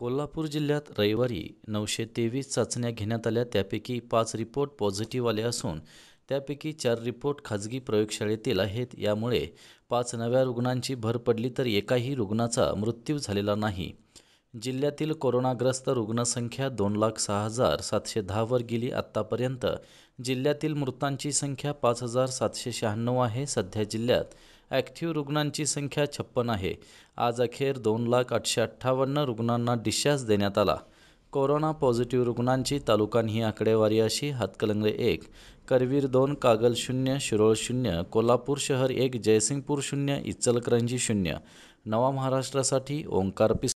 कोल्हापूर जिल्ह्यात रविवारी नऊशे तेवीस चाचण्या घेण्यात आल्या त्यापैकी पाच रिपोर्ट पॉझिटिव्ह आले असून त्यापैकी चार रिपोर्ट खाजगी प्रयोगशाळेतील आहेत यामुळे पाच नव्या रुग्णांची भर पडली तर एकाही रुग्णाचा मृत्यू झालेला नाही जिल्ह्यातील कोरोनाग्रस्त रुग्णसंख्या दोन लाख सहा हजार सातशे दहावर गेली आत्तापर्यंत जिल्ह्यातील मृतांची संख्या पाच हजार सातशे शहाण्णव आहे सध्या जिल्ह्यात ॲक्टिव्ह रुग्णांची संख्या छप्पन आहे आज अखेर दोन लाख आठशे अठ्ठावन्न रुग्णांना डिस्चार्ज देण्यात आला कोरोना पॉझिटिव्ह रुग्णांची तालुकान ही आकडेवारी अशी हातकलंगले एक करवीर दोन कागल शून्य शिरोळ शून्य कोल्हापूर शहर एक जयसिंगपूर शून्य इचलकरंजी शून्य नवा महाराष्ट्रासाठी ओंकार पिस